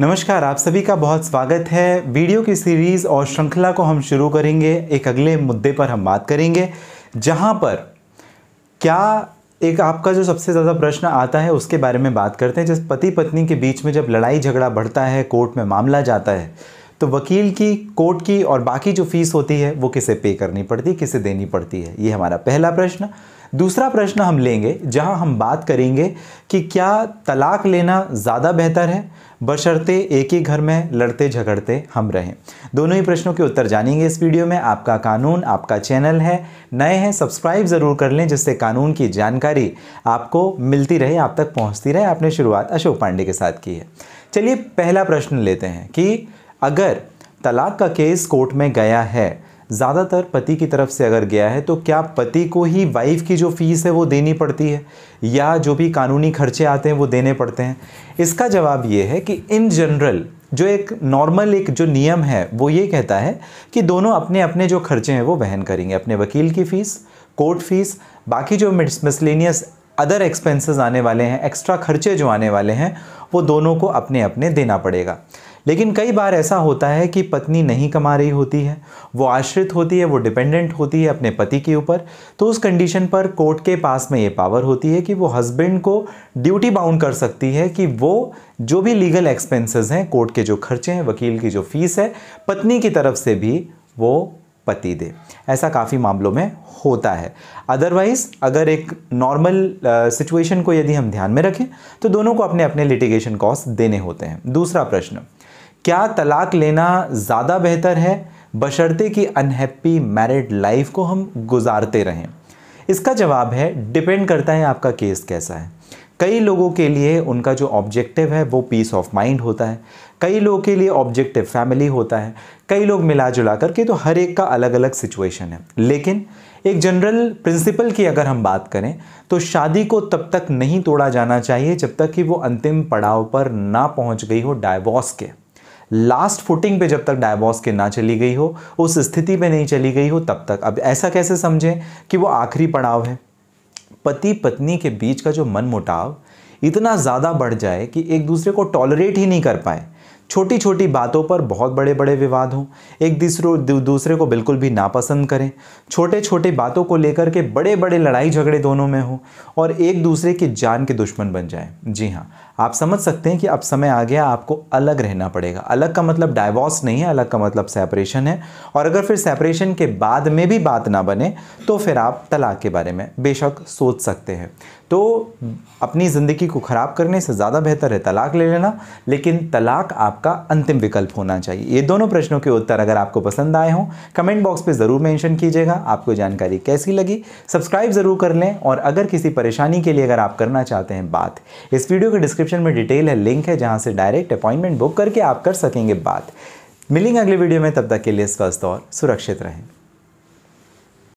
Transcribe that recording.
नमस्कार आप सभी का बहुत स्वागत है वीडियो की सीरीज़ और श्रृंखला को हम शुरू करेंगे एक अगले मुद्दे पर हम बात करेंगे जहाँ पर क्या एक आपका जो सबसे ज़्यादा प्रश्न आता है उसके बारे में बात करते हैं जिस पति पत्नी के बीच में जब लड़ाई झगड़ा बढ़ता है कोर्ट में मामला जाता है तो वकील की कोर्ट की और बाकी जो फीस होती है वो किसे पे करनी पड़ती है किसे देनी पड़ती है ये हमारा पहला प्रश्न दूसरा प्रश्न हम लेंगे जहां हम बात करेंगे कि क्या तलाक लेना ज़्यादा बेहतर है बशर्ते एक ही घर में लड़ते झगड़ते हम रहें दोनों ही प्रश्नों के उत्तर जानेंगे इस वीडियो में आपका कानून आपका चैनल है नए हैं सब्सक्राइब ज़रूर कर लें जिससे कानून की जानकारी आपको मिलती रहे आप तक पहुँचती रहे आपने शुरुआत अशोक पांडे के साथ की है चलिए पहला प्रश्न लेते हैं कि अगर तलाक का केस कोर्ट में गया है ज़्यादातर पति की तरफ से अगर गया है तो क्या पति को ही वाइफ की जो फ़ीस है वो देनी पड़ती है या जो भी कानूनी खर्चे आते हैं वो देने पड़ते हैं इसका जवाब ये है कि इन जनरल जो एक नॉर्मल एक जो नियम है वो ये कहता है कि दोनों अपने अपने जो खर्चे हैं वो वहन करेंगे अपने वकील की फ़ीस कोर्ट फ़ीस बाकी जो मिसलेनियस अदर एक्सपेंसेस आने वाले हैं एक्स्ट्रा खर्चे जो आने वाले हैं वो दोनों को अपने अपने देना पड़ेगा लेकिन कई बार ऐसा होता है कि पत्नी नहीं कमा रही होती है वो आश्रित होती है वो डिपेंडेंट होती है अपने पति के ऊपर तो उस कंडीशन पर कोर्ट के पास में ये पावर होती है कि वो हस्बैंड को ड्यूटी बाउंड कर सकती है कि वो जो भी लीगल एक्सपेंसेस हैं कोर्ट के जो खर्चे हैं वकील की जो फीस है पत्नी की तरफ से भी वो पति दे ऐसा काफ़ी मामलों में होता है अदरवाइज़ अगर एक नॉर्मल सिचुएशन को यदि हम ध्यान में रखें तो दोनों को अपने अपने लिटिगेशन कॉस्ट देने होते हैं दूसरा प्रश्न क्या तलाक लेना ज़्यादा बेहतर है बशर्ते कि अनहैप्पी मैरिड लाइफ को हम गुजारते रहें इसका जवाब है डिपेंड करता है आपका केस कैसा है कई लोगों के लिए उनका जो ऑब्जेक्टिव है वो पीस ऑफ माइंड होता है कई लोगों के लिए ऑब्जेक्टिव फैमिली होता है कई लोग मिला जुला करके तो हर एक का अलग अलग सिचुएशन है लेकिन एक जनरल प्रिंसिपल की अगर हम बात करें तो शादी को तब तक नहीं तोड़ा जाना चाहिए जब तक कि वो अंतिम पड़ाव पर ना पहुंच गई हो डाइवोर्स के लास्ट फुटिंग पे जब तक डायबॉस के ना चली गई हो उस स्थिति में नहीं चली गई हो तब तक अब ऐसा कैसे समझें कि वो आखिरी पड़ाव है पति पत्नी के बीच का जो मन मुटाव इतना ज़्यादा बढ़ जाए कि एक दूसरे को टॉलरेट ही नहीं कर पाए छोटी छोटी बातों पर बहुत बड़े बड़े विवाद हों एक दूसरे दूसरे को बिल्कुल भी नापसंद करें छोटे छोटे बातों को लेकर के बड़े बड़े लड़ाई झगड़े दोनों में हों और एक दूसरे की जान के दुश्मन बन जाएं जी हाँ आप समझ सकते हैं कि अब समय आ गया आपको अलग रहना पड़ेगा अलग का मतलब डाइवोर्स नहीं है अलग का मतलब सेपरेशन है और अगर फिर सेपरेशन के बाद में भी बात ना बने तो फिर आप तलाक के बारे में बेशक सोच सकते हैं तो अपनी ज़िंदगी को ख़राब करने से ज़्यादा बेहतर है तलाक ले लेना लेकिन तलाक आपका अंतिम विकल्प होना चाहिए ये दोनों प्रश्नों के उत्तर अगर आपको पसंद आए हों कमेंट बॉक्स पे ज़रूर मेंशन कीजिएगा आपको जानकारी कैसी लगी सब्सक्राइब ज़रूर कर लें और अगर किसी परेशानी के लिए अगर आप करना चाहते हैं बात इस वीडियो के डिस्क्रिप्शन में डिटेल है लिंक है जहाँ से डायरेक्ट अपॉइंटमेंट बुक करके आप कर सकेंगे बात मिलेंगे अगले वीडियो में तब तक के लिए स्वस्थ और सुरक्षित रहें